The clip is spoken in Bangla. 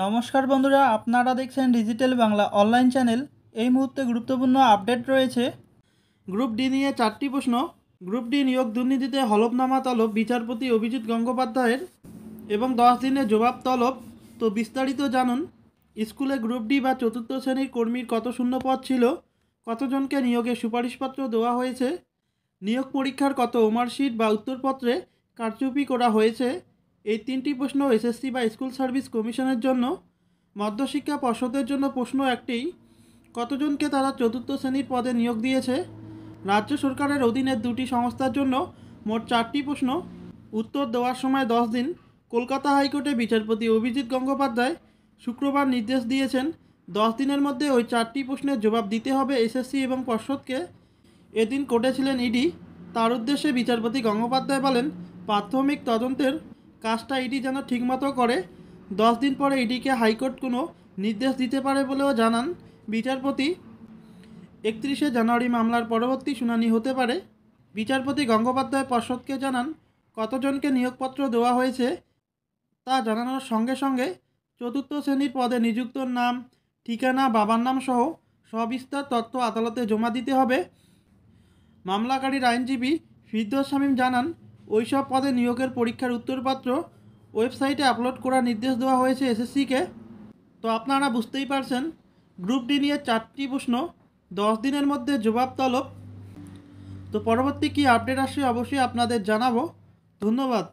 নমস্কার বন্ধুরা আপনারা দেখছেন ডিজিটাল বাংলা অনলাইন চ্যানেল এই মুহূর্তে গুরুত্বপূর্ণ আপডেট রয়েছে গ্রুপ ডি নিয়ে চারটি প্রশ্ন গ্রুপ ডি নিয়োগ দুর্নীতিতে হলফনামা তলব বিচারপতি অভিজিৎ গঙ্গোপাধ্যায়ের এবং দশ দিনে জবাব তলব তো বিস্তারিত জানুন স্কুলে গ্রুপ ডি বা চতুর্থ শ্রেণীর কর্মীর কত শূন্য পদ ছিল কতজনকে নিয়োগে সুপারিশপত্র দেওয়া হয়েছে নিয়োগ পরীক্ষার কত ওমারশিট বা উত্তরপত্রে কারচুপি করা হয়েছে এই তিনটি প্রশ্ন এসএসসি বা স্কুল সার্ভিস কমিশনের জন্য মধ্যশিক্ষা পর্ষদের জন্য প্রশ্ন একটি কতজনকে তারা চতুর্থ শ্রেণীর পদে নিয়োগ দিয়েছে রাজ্য সরকারের অধীনে দুটি সংস্থার জন্য মোট চারটি প্রশ্ন উত্তর দেওয়ার সময় দশ দিন কলকাতা হাইকোর্টে বিচারপতি অভিজিৎ গঙ্গোপাধ্যায় শুক্রবার নির্দেশ দিয়েছেন দশ দিনের মধ্যে ওই চারটি প্রশ্নের জবাব দিতে হবে এসএসসি এবং পর্ষদকে এদিন কোর্টে ছিলেন ইডি তার উদ্দেশ্যে বিচারপতি গঙ্গোপাধ্যায় বলেন প্রাথমিক তদন্তের কাজটা ইডি যেন ঠিকমতো করে দশ দিন পরে ইডিকে হাইকোর্ট কোনো নির্দেশ দিতে পারে বলেও জানান বিচারপতি একত্রিশে জানুয়ারি মামলার পরবর্তী শুনানি হতে পারে বিচারপতি গঙ্গোপাধ্যায় পর্ষদকে জানান কতজনকে নিয়োগপত্র দেওয়া হয়েছে তা জানানোর সঙ্গে সঙ্গে চতুর্থ শ্রেণীর পদে নিযুক্ত নাম ঠিকানা বাবার নাম সহ সবিস্তার তথ্য আদালতে জমা দিতে হবে মামলাকারীর আইনজীবী ফিরদোস শামীম জানান ওইসব পদে নিয়োগের পরীক্ষার উত্তরপত্র ওয়েবসাইটে আপলোড করার নির্দেশ দেওয়া হয়েছে এসএসসিকে তো আপনারা বুঝতেই পারছেন গ্রুপ ডি নিয়ে চারটি প্রশ্ন দশ দিনের মধ্যে জবাব তলব তো পরবর্তী কি আপডেট আসে অবশ্যই আপনাদের জানাবো ধন্যবাদ